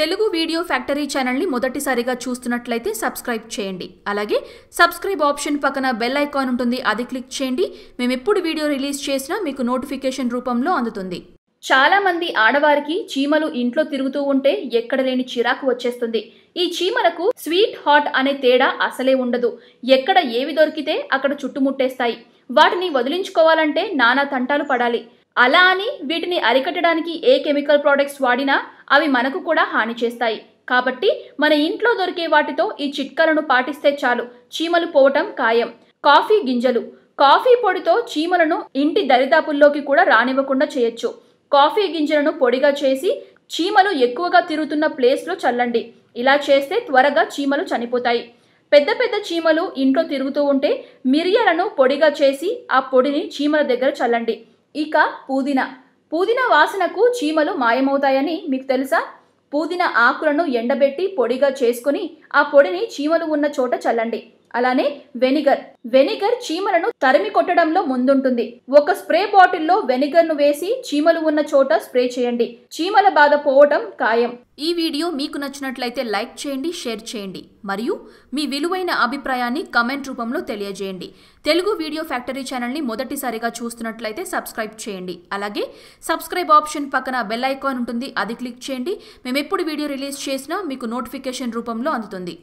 Telugu video factory ఛానల్ని మొదటిసారిగా చూస్తున్నట్లయితే సబ్స్క్రైబ్ చేయండి అలాగే సబ్స్క్రైబ్ ఆప్షన్ పక్కన బెల్ ఐకాన్ ఉంటుంది అది క్లిక్ చేయండి మేము ఎప్పుడు వీడియో రిలీజ్ చేసినా మీకు నోటిఫికేషన్ రూపంలో అందుతుంది చాలామంది ఆడవారికి చీమలు ఇంట్లో తిరుగుతూ ఉంటే ఎక్కడ లేని చిరాకు వచ్చేస్తుంది ఈ చీమలకు స్వీట్ హాట్ అనే తేడా అసలే ఉండదు ఎక్కడ ఏవి దొరికితే అక్కడ చుట్టుముట్టేస్తాయి వాటిని వదిలించుకోవాలంటే నానా తంటాలు పడాలి అలా అని వీటిని అరికట్టడానికి ఏ కెమికల్ ప్రోడక్ట్స్ వాడినా అవి మనకు కూడా హాని చేస్తాయి కాబట్టి మన ఇంట్లో దొరికే వాటితో ఈ చిట్కాలను పాటిస్తే చాలు చీమలు పోవటం ఖాయం కాఫీ గింజలు కాఫీ పొడితో చీమలను ఇంటి దరిదాపుల్లోకి కూడా రానివ్వకుండా చేయొచ్చు కాఫీ గింజలను పొడిగా చేసి చీమలు ఎక్కువగా తిరుగుతున్న ప్లేస్లో చల్లండి ఇలా చేస్తే త్వరగా చీమలు చనిపోతాయి పెద్ద పెద్ద చీమలు ఇంట్లో తిరుగుతూ ఉంటే మిరియాలను పొడిగా చేసి ఆ పొడిని చీమల దగ్గర చల్లండి ఇక పుదీనా పుదీనా వాసనకు చీమలు మాయమవుతాయని మీకు తెలుసా పుదీనా ఆకులను ఎండబెట్టి పొడిగా చేసుకుని ఆ పొడిని చీమలు ఉన్న చోట చల్లండి అలానే వెనిగర్ వెనిగర్ చీమలను తరిమి కొట్టడంలో ముందుంటుంది ఒక స్ప్రే బాటిల్లో వెనిగర్ను వేసి చీమలు ఉన్న చోట స్ప్రే చేయండి చీమల బాధ పోవటం ఖాయం ఈ వీడియో మీకు నచ్చినట్లయితే లైక్ చేయండి షేర్ చేయండి మరియు మీ విలువైన అభిప్రాయాన్ని కమెంట్ రూపంలో తెలియజేయండి తెలుగు వీడియో ఫ్యాక్టరీ ఛానల్ని మొదటిసారిగా చూస్తున్నట్లయితే సబ్స్క్రైబ్ చేయండి అలాగే సబ్స్క్రైబ్ ఆప్షన్ పక్కన బెల్ ఐకాన్ ఉంటుంది అది క్లిక్ చేయండి మేము ఎప్పుడు వీడియో రిలీజ్ చేసినా మీకు నోటిఫికేషన్ రూపంలో అందుతుంది